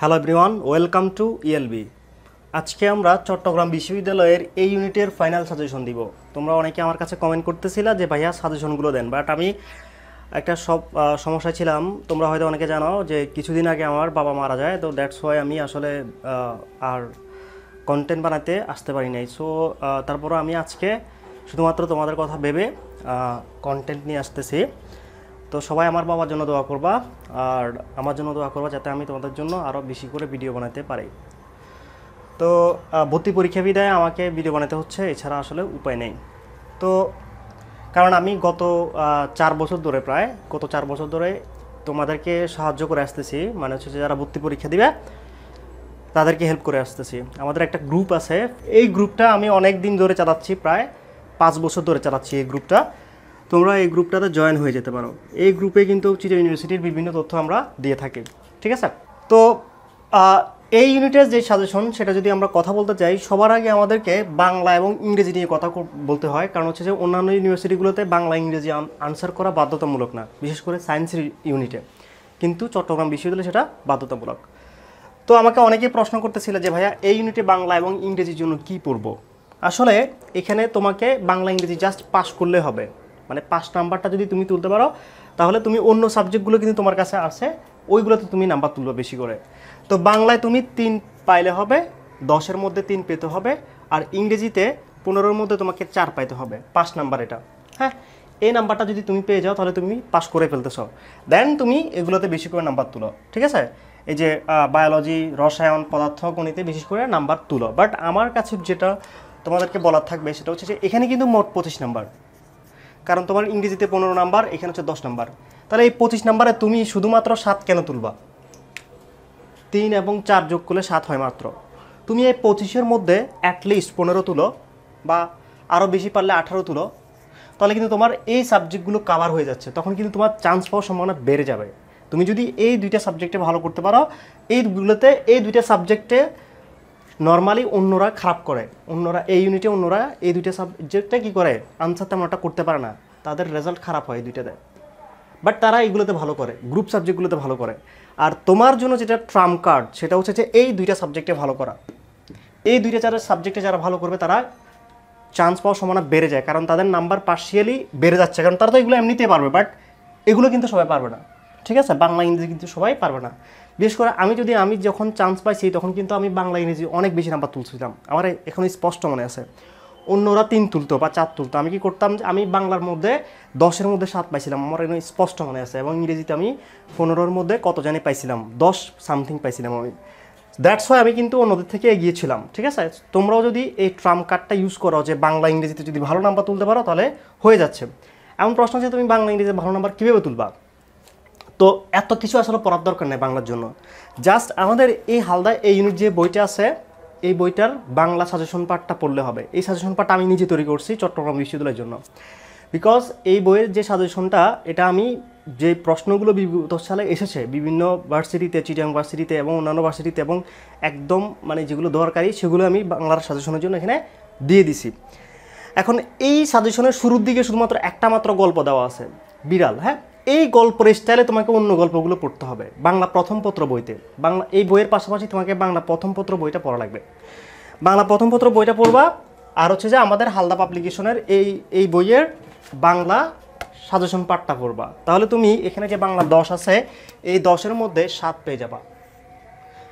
hello everyone welcome to ELB আজকে আমরা চট্টগ্রাম বিশ্ববিদ্যালয়ের এই ইউনিটের ফাইনাল সাজেশন দিব তোমরা অনেকে আমার কাছে কমেন্ট করতেছিলা যে ভাইয়া সাজেশনগুলো দেন বাট আমি একটা সব সমস্যা ছিলাম তোমরা হয়তো অনেকে জানো যে কিছুদিন আগে আমার বাবা মারা যায় তো দ্যাটস ওয়াই আমি আসলে আর কন্টেন্ট বানাতে আসতে পারি নাই সো তারপরও আমি আজকে শুধুমাত্র তোমাদের কথা ভেবে কন্টেন্ট নিয়ে আসতেছি তো সবাই আমার বাবার জন্য দোয়া করবা আর আমার জন্য দোয়া করবা যাতে আমি তোমাদের জন্য আরও বেশি করে ভিডিও বানাতে পারি তো ভর্তি পরীক্ষা বিদায় আমাকে ভিডিও বানাতে হচ্ছে এছাড়া আসলে উপায় নেই তো কারণ আমি গত চার বছর ধরে প্রায় গত চার বছর ধরে তোমাদেরকে সাহায্য করে আসতেছি মানে হচ্ছে যে যারা ভর্তি পরীক্ষা দিবে তাদেরকে হেল্প করে আসতেছি আমাদের একটা গ্রুপ আছে এই গ্রুপটা আমি অনেক দিন ধরে চালাচ্ছি প্রায় পাঁচ বছর ধরে চালাচ্ছি এই গ্রুপটা তোমরা এই গ্রুপটাতে জয়েন হয়ে যেতে পারো এই গ্রুপে কিন্তু চিটা ইউনিভার্সিটির বিভিন্ন তথ্য আমরা দিয়ে থাকি ঠিক আছে তো এই ইউনিটের যে সাজেশন সেটা যদি আমরা কথা বলতে চাই সবার আগে আমাদেরকে বাংলা এবং ইংরেজি নিয়ে কথা বলতে হয় কারণ হচ্ছে যে অন্যান্য ইউনিভার্সিটিগুলোতে বাংলা ইংরেজি আনসার করা বাধ্যতামূলক না বিশেষ করে সায়েন্সের ইউনিটে কিন্তু চট্টগ্রাম বিশ্ববিদ্যালয়ে সেটা বাধ্যতামূলক তো আমাকে অনেকেই প্রশ্ন করতেছিল যে ভাইয়া এই ইউনিটে বাংলা এবং ইংরেজির জন্য কি পড়ব আসলে এখানে তোমাকে বাংলা ইংরেজি জাস্ট পাশ করলে হবে মানে পাঁচ নাম্বারটা যদি তুমি তুলতে পারো তাহলে তুমি অন্য সাবজেক্টগুলো কিন্তু তোমার কাছে আছে ওইগুলোতে তুমি নাম্বার তুলবে বেশি করে তো বাংলায় তুমি তিন পাইলে হবে দশের মধ্যে তিন পেতে হবে আর ইংরেজিতে পনেরোর মধ্যে তোমাকে চার পাইতে হবে পাঁচ নাম্বার এটা হ্যাঁ এই নাম্বারটা যদি তুমি পেয়ে যাও তাহলে তুমি পাস করে ফেলতেছ দেন তুমি এগুলোতে বেশি করে নাম্বার তুলো ঠিক আছে এই যে বায়োলজি রসায়ন পদার্থ গণিতে বিশেষ করে নাম্বার তুলো বাট আমার কাছে যেটা তোমাদেরকে বলার থাকবে সেটা হচ্ছে যে এখানে কিন্তু মোট পঁচিশ নাম্বার কারণ তোমার ইংরেজিতে পনেরো নাম্বার এখানে হচ্ছে দশ নাম্বার তাহলে এই পঁচিশ নাম্বারে তুমি শুধুমাত্র সাত কেন তুলবা তিন এবং চার যোগ করলে সাত হয় মাত্র তুমি এই পঁচিশের মধ্যে অ্যাটলিস্ট পনেরো তুলো বা আরও বেশি পারলে আঠারো তুলো তাহলে কিন্তু তোমার এই সাবজেক্টগুলো কাভার হয়ে যাচ্ছে তখন কিন্তু তোমার চান্স পাওয়ার সম্ভাবনা বেড়ে যাবে তুমি যদি এই দুইটা সাবজেক্টে ভালো করতে পারো এইগুলোতে এই দুইটা সাবজেক্টে নর্মালি অন্যরা খারাপ করে অন্যরা এই ইউনিটে অন্যরা এই দুইটা সাবজেক্টে কী করে আনসার তেমন একটা করতে পারে না তাদের রেজাল্ট খারাপ হয় এই দুইটাতে বাট তারা এইগুলোতে ভালো করে গ্রুপ সাবজেক্টগুলোতে ভালো করে আর তোমার জন্য যেটা ট্রাম কার্ড সেটা হচ্ছে যে এই দুইটা সাবজেক্টে ভালো করা এই দুইটা যারা সাবজেক্টে যারা ভালো করবে তারা চান্স পাওয়ার সম্ভাবনা বেড়ে যায় কারণ তাদের নাম্বার পার্সিয়ালি বেড়ে যাচ্ছে কারণ তারা তো এগুলো এমনিতেই পারবে বাট এগুলো কিন্তু সবাই পারবে না ঠিক আছে বাংলা ইংরেজি কিন্তু সবাই পারবে না বিশেষ করে আমি যদি আমি যখন চান্স পাইছি তখন কিন্তু আমি বাংলা ইংরেজি অনেক বেশি নাম্বার তুলছিলাম আমার এখন স্পষ্ট মনে আছে অন্যরা তিন তুলতো বা চার তুলতো আমি কি করতাম যে আমি বাংলার মধ্যে দশের মধ্যে সাত পাইছিলাম আমার এখন স্পষ্ট মনে আছে এবং ইংরেজিতে আমি পনেরোর মধ্যে কত জানি পাইছিলাম দশ সামথিং পাইছিলাম আমি দ্যাটস হয় আমি কিন্তু অন্যদের থেকে এগিয়েছিলাম ঠিক আছে তোমরাও যদি এই ট্রাম কার্ডটা ইউজ করো যে বাংলা ইংরেজিতে যদি ভালো নাম্বার তুলতে পারো তাহলে হয়ে যাচ্ছে এমন প্রশ্ন আছে তুমি বাংলা ইংরেজিতে ভালো নাম্বার কীভাবে তুলবা তো এত কিছু আসলে পড়ার দরকার নেই বাংলার জন্য জাস্ট আমাদের এই হালদায় এই ইউনিট যে বইটা আছে এই বইটার বাংলা সাজেশন পার্টটা পড়লে হবে এই সাজেশন পার্ট আমি নিজে তৈরি করছি চট্টগ্রাম বিশ্ববিদ্যালয়ের জন্য বিকজ এই বইয়ের যে সাজেশনটা এটা আমি যে প্রশ্নগুলো বিগত সালে এসেছে বিভিন্ন ভার্সিটিতে চিটিং ভার্সিটিতে এবং অন্যান্য ভার্সিটিতে এবং একদম মানে যেগুলো দরকারি সেগুলো আমি বাংলার সাজেশনের জন্য এখানে দিয়ে দিছি এখন এই সাজেশনের শুরুর দিকে শুধুমাত্র একটা মাত্র গল্প দেওয়া আছে বিড়াল হ্যাঁ এই গল্পের স্টাইলে তোমাকে অন্য গল্পগুলো পড়তে হবে বাংলা প্রথম পত্র বইতে বাংলা এই বইয়ের পাশাপাশি তোমাকে বাংলা প্রথম পত্র বইটা পড়া লাগবে বাংলা প্রথম পত্র বইটা পড়বা আর হচ্ছে যে আমাদের হালদা পাবলিকেশনের এই এই বইয়ের বাংলা সাজেশন পাঠটা পড়বা তাহলে তুমি এখানে যে বাংলা দশ আছে এই দশের মধ্যে সাত পেয়ে যাবা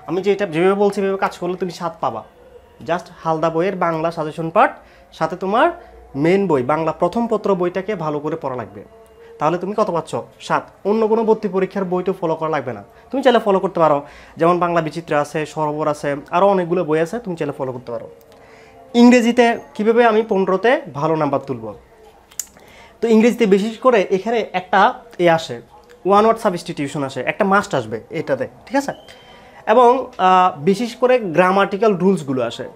আমি যে এটা যেভাবে বলছি ভেবে কাজ করলে তুমি সাত পাবা জাস্ট হালদা বইয়ের বাংলা সাজেশন পাঠ সাথে তোমার মেন বই বাংলা প্রথম পত্র বইটাকে ভালো করে পড়া লাগবে তাহলে তুমি কত পাচ্ছ সাত অন্য কোনো ভর্তি পরীক্ষার বই তো ফলো করা লাগবে না তুমি চাইলে ফলো করতে পারো যেমন বাংলা বিচিত্র আছে সরোবর আছে আরও অনেকগুলো বই আছে তুমি চাইলে ফলো করতে পারো ইংরেজিতে কীভাবে আমি পনেরোতে ভালো নাম্বার তুলব তো ইংরেজিতে বিশেষ করে এখানে একটা এ আসে ওয়ান ওয়ার্ড সাবস্টিটিউশন আসে একটা মাস্ট আসবে এটাতে ঠিক আছে এবং বিশেষ করে গ্রামাটিক্যাল রুলসগুলো আসে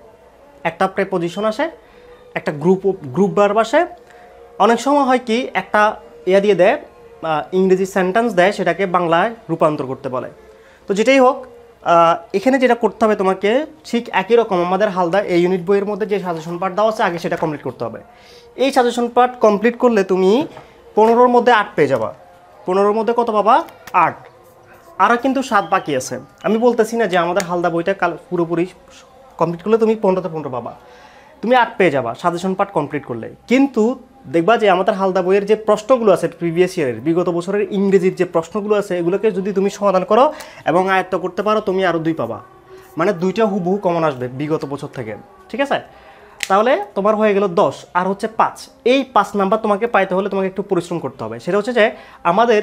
একটা প্রেপোজিশন আসে একটা গ্রুপ গ্রুপ বার আসে অনেক সময় হয় কি একটা ইয়া দিয়ে দেয় ইংরেজি সেন্টেন্স দেয় সেটাকে বাংলায় রূপান্তর করতে বলে তো যেটাই হোক এখানে যেটা করতে হবে তোমাকে ঠিক একই রকম আমাদের হালদা এই ইউনিট বইয়ের মধ্যে যে সাজেশন পার্ট দেওয়া আছে আগে সেটা কমপ্লিট করতে হবে এই সাজেশন পার্ট কমপ্লিট করলে তুমি পনেরোর মধ্যে আট পেয়ে যাবা পনেরোর মধ্যে কত পাবা আট আরও কিন্তু সাত বাকি আছে আমি বলতেছি না যে আমাদের হালদা বইটা কাল পুরোপুরি কমপ্লিট করলে তুমি পনেরোতে পনেরো পাবা তুমি আট পেয়ে যাবা সাজেশন পার্ট কমপ্লিট করলে কিন্তু দেখবা যে আমাদের হালদা বইয়ের যে প্রশ্নগুলো আছে প্রিভিয়াস ইয়ারের বিগত বছরের ইংরেজির যে প্রশ্নগুলো আছে এগুলোকে যদি তুমি সমাধান করো এবং আয়ত্ত করতে পারো তুমি আরও দুই পাবা মানে দুইটা হুবহু কমন আসবে বিগত বছর থেকে ঠিক আছে তাহলে তোমার হয়ে গেল দশ আর হচ্ছে পাঁচ এই পাঁচ নাম্বার তোমাকে পাইতে হলে তোমাকে একটু পরিশ্রম করতে হবে সেটা হচ্ছে যে আমাদের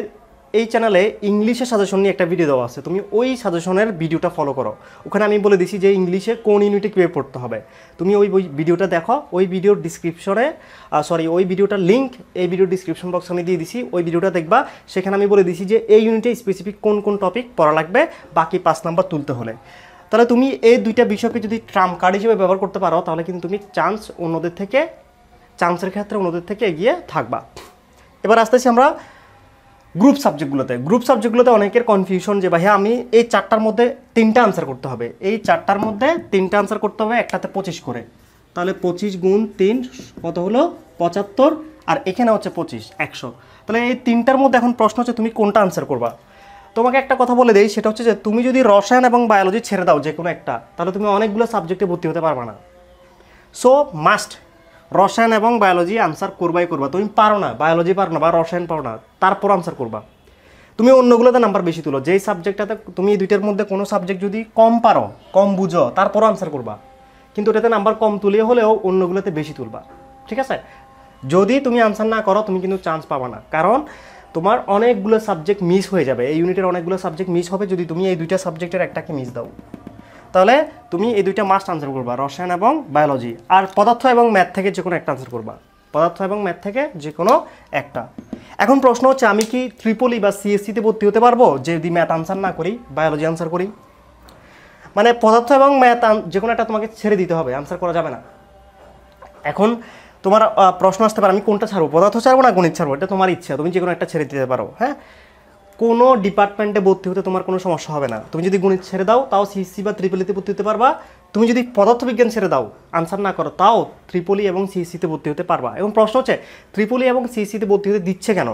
এই চ্যানেলে ইংলিশে সাজেশন নিয়ে একটা ভিডিও দেওয়া আছে তুমি ওই সাজেশনের ভিডিওটা ফলো করো ওখানে আমি বলে দিছি যে ইংলিশে কোন ইউনিটে কীভাবে পড়তে হবে তুমি ওই ভিডিওটা দেখো ওই ভিডিওর ডিসক্রিপশনে সরি ওই ভিডিওটার লিঙ্ক এই ভিডিও ডিসক্রিপশন বক্স আমি দিয়ে দিছি ওই ভিডিওটা দেখবা সেখানে আমি বলে দিছি যে এই ইউনিটে স্পেসিফিক কোন কোন টপিক পড়া লাগবে বাকি পাঁচ নাম্বার তুলতে হলে তাহলে তুমি এই দুইটা বিষয়কে যদি ট্রাম্প কার্ড হিসেবে ব্যবহার করতে পারো তাহলে কিন্তু তুমি চান্স অন্যদের থেকে চান্সের ক্ষেত্রে অন্যদের থেকে এগিয়ে থাকবা এবার আসতেছি আমরা গ্রুপ সাবজেক্টগুলোতে গ্রুপ সাবজেক্টগুলোতে অনেকের কনফিউশন যে ভাইয়া আমি এই চারটার মধ্যে তিনটা আনসার করতে হবে এই চারটার মধ্যে তিনটা আনসার করতে হবে একটাতে পঁচিশ করে তাহলে পঁচিশ গুণ তিন কত হলো পঁচাত্তর আর এখানে হচ্ছে পঁচিশ একশো তাহলে এই তিনটার মধ্যে এখন প্রশ্ন হচ্ছে তুমি কোনটা আনসার করবা তোমাকে একটা কথা বলে দিই সেটা হচ্ছে যে তুমি যদি রসায়ন এবং বায়োলজি ছেড়ে দাও যে কোনো একটা তাহলে তুমি অনেকগুলো সাবজেক্টে ভর্তি হতে পারবা না সো মাস্ট রসায়ন এবং বায়োলজি আনসার করবাই করবা তুমি পারো না বায়োলজি পারো না বা রসায়ন পারো না তারপর আনসার করবা তুমি অন্যগুলোতে নাম্বার বেশি তুলো যেই সাবজেক্টটাতে তুমি এই দুইটার মধ্যে কোনো সাবজেক্ট যদি কম পারো কম বুঝো তারপরও আনসার করবা কিন্তু ওটাতে নাম্বার কম তুলিয়ে হলেও অন্যগুলোতে বেশি তুলবা ঠিক আছে যদি তুমি আনসার না করো তুমি কিন্তু চান্স পাবা না কারণ তোমার অনেকগুলো সাবজেক্ট মিস হয়ে যাবে এই ইউনিটের অনেকগুলো সাবজেক্ট মিস হবে যদি তুমি এই দুইটা সাবজেক্টের একটাকে মিস দাও তাহলে তুমি এই দুইটা মাস্ট আনসার করবা রসায়ন এবং বায়োলজি আর পদার্থ এবং ম্যাথ থেকে যে কোনো একটা আনসার করবা পদার্থ এবং ম্যাথ থেকে যে কোনো একটা এখন প্রশ্ন হচ্ছে আমি কি ত্রিপলি বা সিএসসিতে ভর্তি হতে পারবো যদি ম্যাথ আনসার না করি বায়োলজি আনসার করি মানে পদার্থ এবং ম্যাথ যে কোনো একটা তোমাকে ছেড়ে দিতে হবে আনসার করা যাবে না এখন তোমার প্রশ্ন আসতে পারে আমি কোনটা ছাড়বো পদার্থ ছাড়বো না গণিত ছাড়বো এটা তোমার ইচ্ছা তুমি যে কোনো একটা ছেড়ে দিতে পারো হ্যাঁ কোনো ডিপার্টমেন্টে ভর্তি হতে তোমার কোনো সমস্যা হবে না তুমি যদি গণিত ছেড়ে দাও তাও সিসি বা ত্রিপলিতে ভর্তি হতে পারবা তুমি যদি পদার্থবিজ্ঞান ছেড়ে দাও আনসার না করো তাও ত্রিপলি এবং সিসিতে ভর্তি হতে পারবা এবং প্রশ্ন হচ্ছে ত্রিপলি এবং সিসিতে ভর্তি হতে দিচ্ছে কেন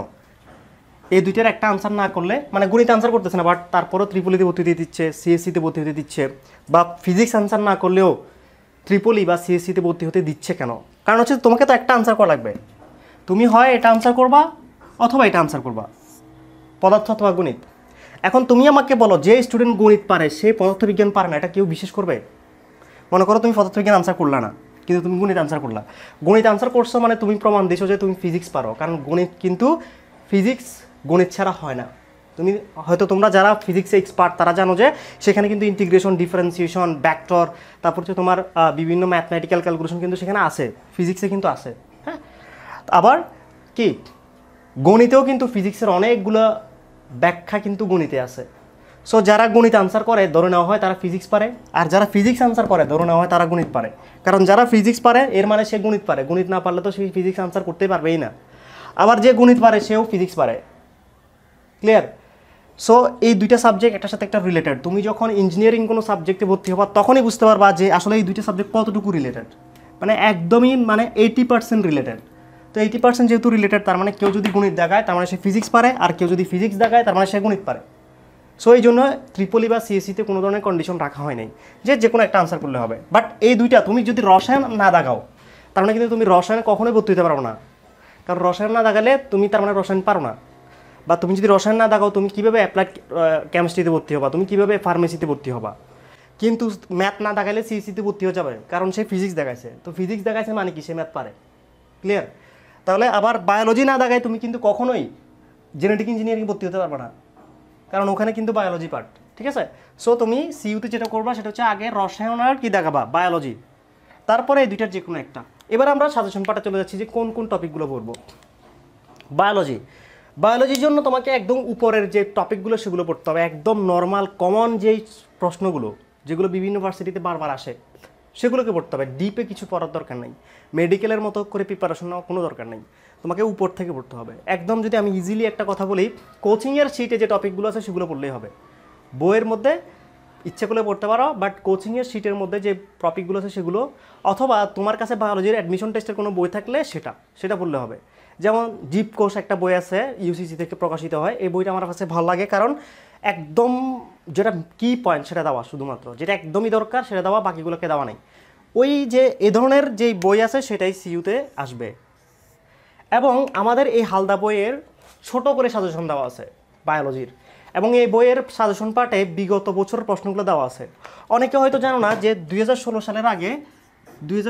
এই দুইটার একটা আনসার না করলে মানে গণিত আনসার করতেছে না বাট তারপরও ত্রিপলিতে ভর্তি হতে দিচ্ছে সিএসসিতে e ভর্তি হতে দিচ্ছে বা ফিজিক্স আনসার না করলেও ত্রিপলি বা সিএসসিতে e ভর্তি হতে দিচ্ছে কেন কারণ হচ্ছে তোমাকে তো একটা আনসার করা লাগবে তুমি হয় এটা আনসার করবা অথবা এটা আনসার করবা পদার্থ অথবা গণিত এখন তুমি আমাকে বলো যে স্টুডেন্ট গণিত পারে সে পদার্থবিজ্ঞান পারে না এটা কেউ বিশ্বাস করবে মনে করো তুমি পদার্থবিজ্ঞান আনসার করলা না কিন্তু তুমি গণিত আনসার করলা গণিত আনসার করছো মানে তুমি প্রমাণ দিছো যে তুমি ফিজিক্স পারো কারণ গণিত কিন্তু ফিজিক্স গণিত ছাড়া হয় না তুমি হয়তো তোমরা যারা ফিজিক্সে এক্সপার্ট তারা জানো যে সেখানে কিন্তু ইন্টিগ্রেশন ডিফারেন্সিয়েশন ব্যাক্টর তারপর হচ্ছে তোমার বিভিন্ন ম্যাথমেটিক্যাল ক্যালকুলেশন কিন্তু সেখানে আছে ফিজিক্সে কিন্তু আছে হ্যাঁ আবার কি গণিতেও কিন্তু ফিজিক্সের অনেকগুলো ব্যাখ্যা কিন্তু গণিতে আছে সো যারা গণিত আনসার করে ধরে নেওয়া হয় তারা ফিজিক্স পারে আর যারা ফিজিক্স আনসার করে ধরে নেওয়া হয় তারা গণিত পারে কারণ যারা ফিজিক্স পারে এর মানে সে গণিত পারে গণিত না পারলে তো সে ফিজিক্স আনসার করতেই পারবেই না আবার যে গণিত পারে সেও ফিজিক্স পারে ক্লিয়ার সো এই দুইটা সাবজেক্ট একটার সাথে একটা রিলেটেড তুমি যখন ইঞ্জিনিয়ারিং কোনো সাবজেক্টে ভর্তি হবা তখনই বুঝতে পারবা যে আসলে এই দুইটা সাবজেক্ট কতটুকু রিলেটেড মানে একদমই মানে এইটি পার্সেন্ট রিলেটেড তো এইটি পার্সেন্ট যেহেতু রিলেটেড তার মানে কেউ যদি গণিত দেখায় তার মানে সে ফিজিক্স পারে আর কেউ যদি ফিজিক্স দেখায় তার মানে সে গণিত পারে সো এই জন্য ত্রিপলি বা সিএসিতে e কোনো ধরনের কন্ডিশন রাখা হয় নাই যে যে কোনো একটা আনসার করলে হবে বাট এই দুইটা তুমি যদি রসায়ন না দেখাও তার মানে কিন্তু তুমি রসায়ন কখনোই ভর্তি হতে পারো না কারণ রসায়ন না দেখালে তুমি তার মানে রসায়ন পারো না বা তুমি যদি রসায়ন না দেখাও তুমি কীভাবে অ্যাপ্লাইড কেমিস্ট্রিতে ভর্তি হবা তুমি কীভাবে ফার্মেসিতে ভর্তি হবা কিন্তু ম্যাথ না দেখালে সিএসিতে e ভর্তি হয়ে যাবে কারণ সে ফিজিক্স দেখাইছে তো ফিজিক্স দেখাইছে মানে কি সে ম্যাথ পারে ক্লিয়ার তাহলে আবার বায়োলজি না দেখায় তুমি কিন্তু কখনোই জেনেটিক ইঞ্জিনিয়ারিং ভর্তি হতে পারবে না কারণ ওখানে কিন্তু বায়োলজি পার্ট ঠিক আছে সো তুমি সিইউতে যেটা করবা সেটা হচ্ছে আগে রসায়ন আর কি দেখাবা বায়োলজি তারপরে এই দুইটার যে কোনো একটা এবার আমরা সাজেশন পাটা চলে যাচ্ছি যে কোন কোন টপিকগুলো পড়বো বায়োলজি বায়োলজির জন্য তোমাকে একদম উপরের যে টপিকগুলো সেগুলো পড়তে হবে একদম নর্মাল কমন যেই প্রশ্নগুলো যেগুলো বিভিন্ন ভার্সিটিতে বারবার আসে সেগুলোকে পড়তে হবে ডিপে কিছু পড়ার দরকার নেই মেডিকেলের মতো করে প্রিপারেশন নেওয়া কোনো দরকার নেই তোমাকে উপর থেকে পড়তে হবে একদম যদি আমি ইজিলি একটা কথা বলি কোচিংয়ের সিটে যে টপিকগুলো আছে সেগুলো পড়লেই হবে বইয়ের মধ্যে ইচ্ছে করলে পড়তে পারো বাট কোচিংয়ের সিটের মধ্যে যে টপিকগুলো আছে সেগুলো অথবা তোমার কাছে বায়োলজির অ্যাডমিশন টেস্টের কোনো বই থাকলে সেটা সেটা পড়লে হবে যেমন জিপ কোর্স একটা বই আছে ইউসিসি থেকে প্রকাশিত হয় এই বইটা আমার কাছে ভালো লাগে কারণ একদম যেটা কি পয়েন্ট সেটা দেওয়া শুধুমাত্র যেটা একদমই দরকার সেটা দেওয়া বাকিগুলোকে দেওয়া নেই ওই যে এ ধরনের যেই বই আছে সেটাই সিইউতে আসবে এবং আমাদের এই হালদা বইয়ের ছোট করে সাজেশন দেওয়া আছে বায়োলজির এবং এই বইয়ের সাজেশন পার্টে বিগত বছরের প্রশ্নগুলো দেওয়া আছে অনেকে হয়তো জানো না যে দুই সালের আগে দুই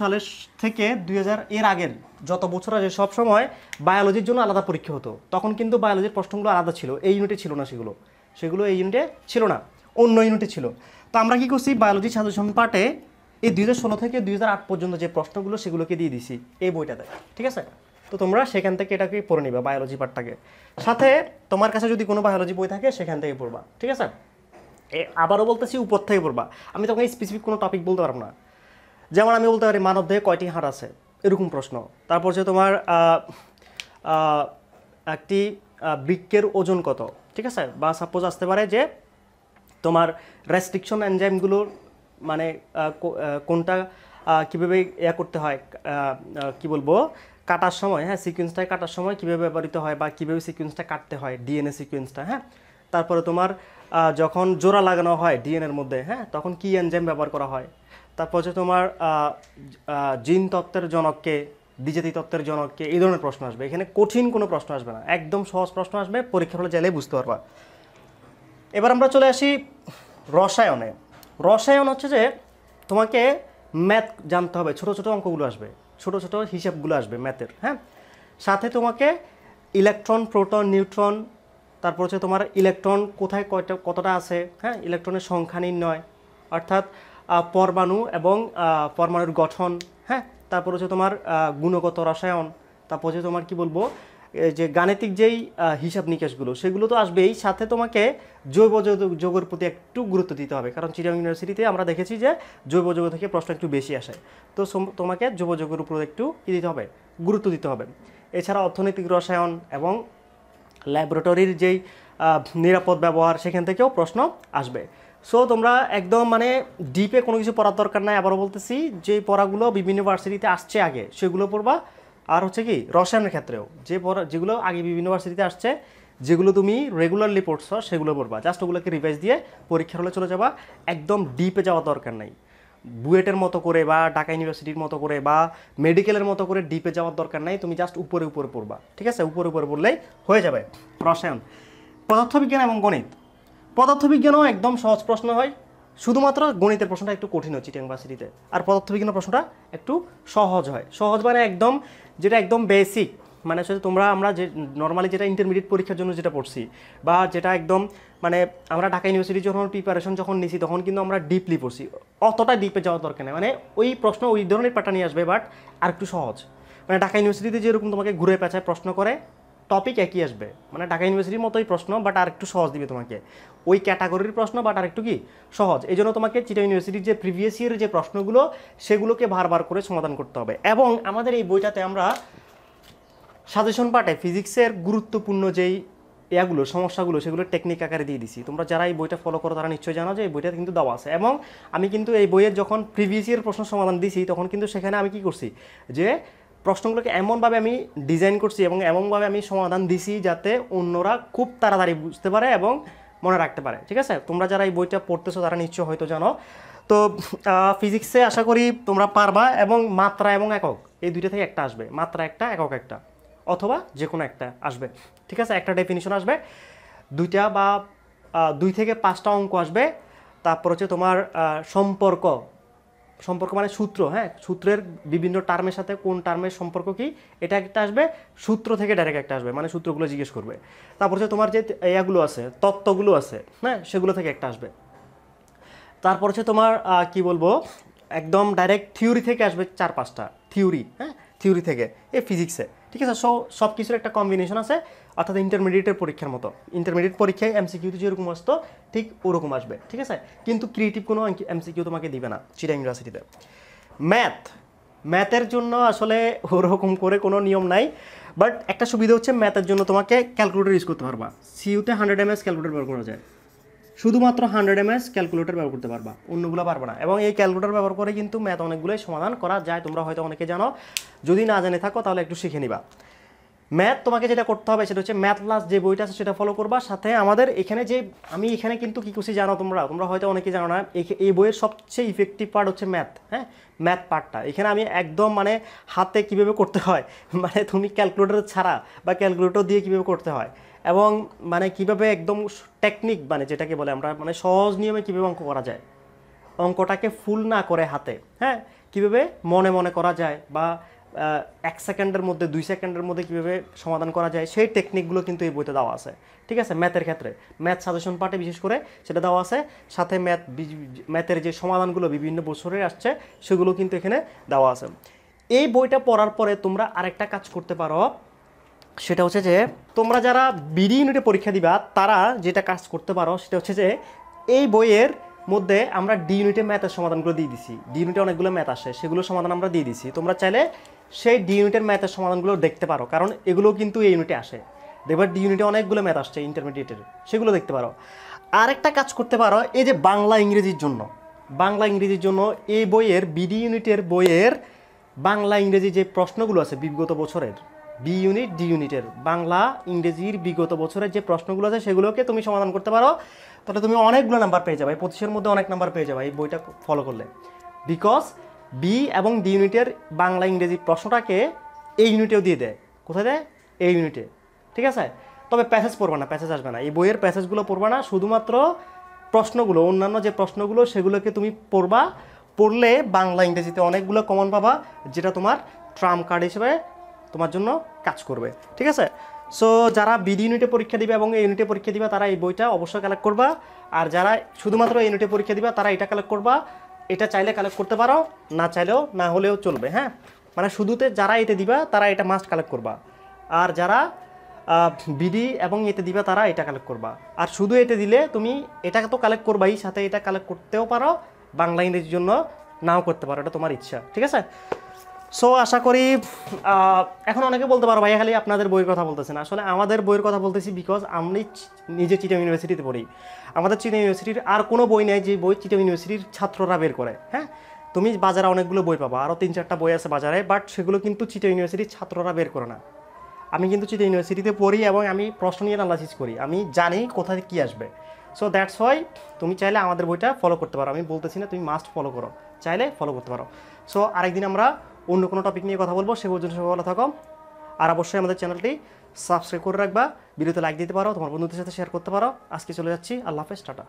সালের থেকে দুই এর আগের যত বছর আছে সব সময় বায়োলজির জন্য আলাদা পরীক্ষা হতো তখন কিন্তু বায়োলজির প্রশ্নগুলো আলাদা ছিল এই ইউনিটে ছিল না সেগুলো সেগুলো এই ইউনিটে ছিল না অন্য ইউনিটে ছিল তো আমরা কী করছি বায়োলজি সাজেশন পার্টে এই দুই থেকে দুই পর্যন্ত যে প্রশ্নগুলো সেগুলোকে দিয়ে দিছি এই বইটাতে ঠিক আছে তো তোমরা সেখান থেকে এটাকে পড়ে নিবে বায়োলজি পার্টটাকে সাথে তোমার কাছে যদি কোনো বায়োলজি বই থাকে সেখান থেকে পড়বা ঠিক আছে আবারও বলতেছি উপর থেকে পড়বা আমি তোমাকে স্পেসিফিক কোনো টপিক বলতে পারবো না যেমন আমি বলতে পারি মানব দেহে কয়টি হাড় আছে এরকম প্রশ্ন তারপর যে তোমার একটি বৃক্ষের ওজন কত ঠিক আছে বা সাপোজ আসতে পারে যে তোমার রেস্ট্রিকশন এনজাইমগুলোর মানে কোনটা কীভাবে ইয়া করতে হয় কি বলবো কাটার সময় হ্যাঁ সিকোয়েন্সটা কাটার সময় কীভাবে ব্যবহৃত হয় বা কীভাবে সিকোয়েন্সটা কাটতে হয় ডিএনএ সিকোয়েন্সটা হ্যাঁ তারপরে তোমার যখন জোড়া লাগানো হয় ডিএনএর মধ্যে হ্যাঁ তখন কি এনজাইম ব্যবহার করা হয় তারপর হচ্ছে তোমার জিন তত্ত্বের জনককে দ্বিজাতি তত্ত্বের জনক কে এই ধরনের প্রশ্ন আসবে এখানে কঠিন কোনো প্রশ্ন আসবে না একদম সহজ প্রশ্ন আসবে পরীক্ষা হলে জেলে বুঝতে পারবা এবার আমরা চলে আসি রসায়নে রসায়ন হচ্ছে যে তোমাকে ম্যাথ জানতে হবে ছোট ছোট অঙ্কগুলো আসবে ছোট ছোট হিসাবগুলো আসবে ম্যাথের হ্যাঁ সাথে তোমাকে ইলেকট্রন প্রোটন নিউট্রন তারপর হচ্ছে তোমার ইলেকট্রন কোথায় কয়টা কতটা আছে হ্যাঁ ইলেকট্রনের সংখ্যা নির্ণয় অর্থাৎ পরমাণু এবং পরমাণুর গঠন হ্যাঁ তারপর হচ্ছে তোমার গুণগত রসায়ন তারপর হচ্ছে তোমার কি বলবো যে গাণিতিক যেই হিসাব নিকাশগুলো সেগুলো তো আসবেই সাথে তোমাকে জৈব যোগের প্রতি একটু গুরুত্ব দিতে হবে কারণ চিরাং ইউনিভার্সিটিতে আমরা দেখেছি যে জৈব যোগ থেকে প্রশ্ন একটু বেশি আসে তো তোমাকে জৈব যোগের উপর একটু কী দিতে হবে গুরুত্ব দিতে হবে এছাড়া অর্থনৈতিক রসায়ন এবং ল্যাবরেটরির যেই নিরাপদ ব্যবহার সেখান থেকেও প্রশ্ন আসবে সো তোমরা একদম মানে ডিপে কোনো কিছু পড়ার দরকার নাই আবারও বলতেছি যে পড়াগুলো বিভিন্ন ভার্সিটিতে আসছে আগে সেগুলো পড়বা আর হচ্ছে কি রসায়নের ক্ষেত্রেও যে পড়া যেগুলো আগে বিভিন্ন ভার্সিটিতে আসছে যেগুলো তুমি রেগুলারলি পড়ছো সেগুলো পড়বা জাস্ট ওগুলোকে রিভাইজ দিয়ে পরীক্ষার হলে চলে যাবা একদম ডিপে যাওয়া দরকার নাই বুয়েটের মতো করে বা ঢাকা ইউনিভার্সিটির মতো করে বা মেডিকেলের মতো করে ডিপে যাওয়ার দরকার নাই তুমি জাস্ট উপরে উপরে পড়বা ঠিক আছে উপরে উপরে পড়লেই হয়ে যাবে রসায়ন পদার্থবিজ্ঞান এবং গণিত পদার্থবিজ্ঞানও একদম সহজ প্রশ্ন হয় শুধুমাত্র গণিতের প্রশ্নটা একটু কঠিন হচ্ছে ইউনিভার্সিটিতে আর পদার্থবিজ্ঞানের প্রশ্নটা একটু সহজ হয় সহজ মানে একদম যেটা একদম বেসিক মানে হচ্ছে তোমরা আমরা যে নর্মালি যেটা ইন্টারমিডিয়েট পরীক্ষার জন্য যেটা পড়ছি বা যেটা একদম মানে আমরা ঢাকা ইউনিভার্সিটি যখন প্রিপারেশন যখন নিছি তখন কিন্তু আমরা ডিপলি পড়ছি অতটা ডিপে যাওয়ার দরকার নেই মানে ওই প্রশ্ন ওই ধরনের প্যাটার্ন নিয়ে আসবে বাট আর একটু সহজ মানে ঢাকা ইউনিভার্সিটিতে যেরকম তোমাকে ঘুরে পেঁচায় প্রশ্ন করে টপিক একই আসবে মানে ঢাকা ইউনিভার্সিটির মতোই প্রশ্ন বাট আর একটু সহজ দিবে তোমাকে ওই ক্যাটাগরির প্রশ্ন বাট আর একটু কি সহজ এই জন্য তোমাকে চিটা ইউনিভার্সিটির যে প্রিভিয়াস ইয়ারের যে প্রশ্নগুলো সেগুলোকে বারবার করে সমাধান করতে হবে এবং আমাদের এই বইটাতে আমরা সাজেশন পাঠে ফিজিক্সের গুরুত্বপূর্ণ যেই ইয়াগুলো সমস্যাগুলো সেগুলো টেকনিক আকারে দিয়ে দিছি তোমরা যারা এই বইটা ফলো করো তারা নিশ্চয়ই জানো যে এই বইটা কিন্তু দেওয়া আছে এবং আমি কিন্তু এই বইয়ের যখন প্রিভিয়াস ইয়ার প্রশ্ন সমাধান দিছি তখন কিন্তু সেখানে আমি কি করছি যে প্রশ্নগুলোকে এমনভাবে আমি ডিজাইন করছি এবং এমনভাবে আমি সমাধান দিছি যাতে অন্যরা খুব তাড়াতাড়ি বুঝতে পারে এবং মনে রাখতে পারে ঠিক আছে তোমরা যারা এই বইটা পড়তেছো তারা নিশ্চয় হয়তো জানো তো ফিজিক্সে আশা করি তোমরা পারবা এবং মাত্রা এবং একক এই দুইটা থেকে একটা আসবে মাত্রা একটা একক একটা অথবা যে কোনো একটা আসবে ঠিক আছে একটা ডেফিনিশন আসবে দুইটা বা দুই থেকে পাঁচটা অঙ্ক আসবে তারপর হচ্ছে তোমার সম্পর্ক সম্পর্ক মানে সূত্র হ্যাঁ সূত্রের বিভিন্ন টার্মের সাথে কোন টার্মের সম্পর্ক কি এটা একটা আসবে সূত্র থেকে ডাইরেক্ট একটা আসবে মানে সূত্রগুলো জিজ্ঞেস করবে তারপর হচ্ছে তোমার যে ইয়াগুলো আছে তত্ত্বগুলো আছে হ্যাঁ সেগুলো থেকে একটা আসবে তারপর হচ্ছে তোমার কি বলবো একদম ডাইরেক্ট থিওরি থেকে আসবে চার পাঁচটা থিওরি হ্যাঁ থিওরি থেকে এ ফিজিক্সে ঠিক আছে সো সব কিছুর একটা কম্বিনেশন আছে অর্থাৎ ইন্টারমিডিয়েটের পরীক্ষার মতো ইন্টারমিডিয়েট পরীক্ষায় এমসিকিউতে যেরকম আসতো ঠিক ওরকম আসবে ঠিক আছে কিন্তু ক্রিয়েটিভ কোনো এমসিকিউ তোমাকে দিবে না চিরা ইউনিভার্সিটিতে ম্যাথ ম্যাথের জন্য আসলে ওরকম করে কোনো নিয়ম নাই বাট একটা সুবিধা হচ্ছে ম্যাথের জন্য তোমাকে ক্যালকুলেটর ইউজ করতে পারবা সিইউতে হান্ড্রেড এস ক্যালকুলেটর ব্যবহার করা যায় শুধুমাত্র হান্ড্রেড এম এস ক্যালকুলেটর ব্যবহার করতে পারবা অন্যগুলো পারবে না এবং এই ক্যালকুলেটর ব্যবহার করে কিন্তু ম্যাথ অনেকগুলোই সমাধান করা যায় তোমরা হয়তো অনেকে জানো যদি না জানে থাকো তাহলে একটু শিখে নিবা ম্যাথ তোমাকে যেটা করতে হবে সেটা হচ্ছে ম্যাথ লাস যে বইটা আছে সেটা ফলো করবা সাথে আমাদের এখানে যে আমি এখানে কিন্তু কী কিছু জানো তোমরা তোমরা হয়তো অনেকে জানো না এই বইয়ের সবচেয়ে ইফেক্টিভ পার্ট হচ্ছে ম্যাথ হ্যাঁ ম্যাথ পার্টটা এখানে আমি একদম মানে হাতে কীভাবে করতে হয় মানে তুমি ক্যালকুলেটর ছাড়া বা ক্যালকুলেটর দিয়ে কীভাবে করতে হয় এবং মানে কিভাবে একদম টেকনিক মানে যেটাকে বলে আমরা মানে সহজ নিয়মে কীভাবে অঙ্ক করা যায় অঙ্কটাকে ফুল না করে হাতে হ্যাঁ কীভাবে মনে মনে করা যায় বা এক সেকেন্ডের মধ্যে দুই সেকেন্ডের মধ্যে কীভাবে সমাধান করা যায় সেই টেকনিকগুলো কিন্তু এই বইতে দেওয়া আছে ঠিক আছে ম্যাথের ক্ষেত্রে ম্যাথ সাজেশন পার্টে বিশেষ করে সেটা দেওয়া আছে সাথে ম্যাথ ম্যাথের যে সমাধানগুলো বিভিন্ন বছরে আসছে সেগুলো কিন্তু এখানে দেওয়া আছে এই বইটা পড়ার পরে তোমরা আরেকটা কাজ করতে পারো সেটা হচ্ছে যে তোমরা যারা বিডি ইউনিটে পরীক্ষা দিবা তারা যেটা কাজ করতে পারো সেটা হচ্ছে যে এই বইয়ের মধ্যে আমরা ডি ইউনিটে ম্যাথের সমাধানগুলো দিয়ে দিছি ডি ইউনিটে অনেকগুলো ম্যাথ আসে সেগুলো সমাধান আমরা দিয়ে দিছি তোমরা চাইলে সেই ডি ইউনিটের ম্যাথের সমাধানগুলো দেখতে পারো কারণ এগুলো কিন্তু এই ইউনিটে আসে দেখবার ডি ইউনিটে অনেকগুলো ম্যাথ আসছে ইন্টারমিডিয়েটের সেগুলো দেখতে পারো আর একটা কাজ করতে পারো এই যে বাংলা ইংরেজির জন্য বাংলা ইংরেজির জন্য এই বইয়ের বিডি ইউনিটের বইয়ের বাংলা ইংরেজি যে প্রশ্নগুলো আছে বিগত বছরের বি ইউনিট ডি ইউনিটের বাংলা ইংরেজির বিগত বছরের যে প্রশ্নগুলো আছে সেগুলোকে তুমি সমাধান করতে পারো তাহলে তুমি অনেকগুলো নাম্বার পেয়ে যাবে পঁচিশের মধ্যে অনেক নাম্বার পেয়ে যাবে এই বইটা ফলো করলে বিকজ বি এবং ডি ইউনিটের বাংলা ইংরেজি প্রশ্নটাকে এই ইউনিটেও দিয়ে দেয় কোথায় দেয় এই ইউনিটে ঠিক আছে তবে প্যাসেজ পড়বা না প্যাসেজ আসবে না এই বইয়ের প্যাসেজগুলো পড়বা না শুধুমাত্র প্রশ্নগুলো অন্যান্য যে প্রশ্নগুলো সেগুলোকে তুমি পড়বা পড়লে বাংলা ইংরেজিতে অনেকগুলো কমন পাবা যেটা তোমার ট্রাম কার্ড হিসেবে তোমার জন্য কাজ করবে ঠিক আছে সো যারা বিডি ইউনিটে পরীক্ষা দিবে এবং এই ইউনিটে পরীক্ষা দিবে তারা এই বইটা অবশ্যই কালেক্ট করবা আর যারা শুধুমাত্র এই ইউনিটে পরীক্ষা দেবে তারা এটা কালেক্ট করবা এটা চাইলে কালেক্ট করতে পারো না চাইলেও না হলেও চলবে হ্যাঁ মানে শুধুতে যারা এতে দিবা তারা এটা মাস্ট কালেক্ট করবা আর যারা বিডি এবং এতে দিবা তারা এটা কালেক্ট করবা আর শুধু এতে দিলে তুমি এটাকে তো কালেক্ট করবাই সাথে এটা কালেক্ট করতেও পারো বাংলা ইংরেজির জন্য নাও করতে পারো এটা তোমার ইচ্ছা ঠিক আছে সো আশা করি এখন অনেকে বলতে পারো ভাইয়া খালি আপনাদের বইয়ের কথা বলতেছেন আসলে আমাদের বইয়ের কথা বলতেছি বিকজ আমি নিজে চিটাম ইউনিভার্সিটিতে পড়ি আমাদের চিটাম ইউনিভার্সিটির আর কোনো বই নেই যে বই চিটাম ইউনিভার্সিটির ছাত্ররা বের করে হ্যাঁ তুমি বাজারে অনেকগুলো বই পাবো আরও তিন চারটা বই আছে বাজারে বাট সেগুলো কিন্তু চিটা ইউনিভার্সিটির ছাত্ররা বের করে না আমি কিন্তু চিটা ইউনিভার্সিটিতে পড়ি এবং আমি প্রশ্ন নিয়ে অ্যানালাইসিস করি আমি জানি কোথায় কী আসবে সো দ্যাটস ওয়াই তুমি চাইলে আমাদের বইটা ফলো করতে পারো আমি বলতেছি না তুমি মাস্ট ফলো করো চাইলে ফলো করতে পারো সো আরেকদিন আমরা অন্য কোনো টপিক নিয়ে কথা বলবো সে পর্যন্ত সবাই ভালো থাকো আর অবশ্যই আমাদের চ্যানেলটি সাবস্ক্রাইব করে রাখবা ভিডিওতে লাইক দিতে পারো তোমার বন্ধুদের সাথে শেয়ার করতে পারো আজকে চলে যাচ্ছি আল্লাহ হাফেজ টাটা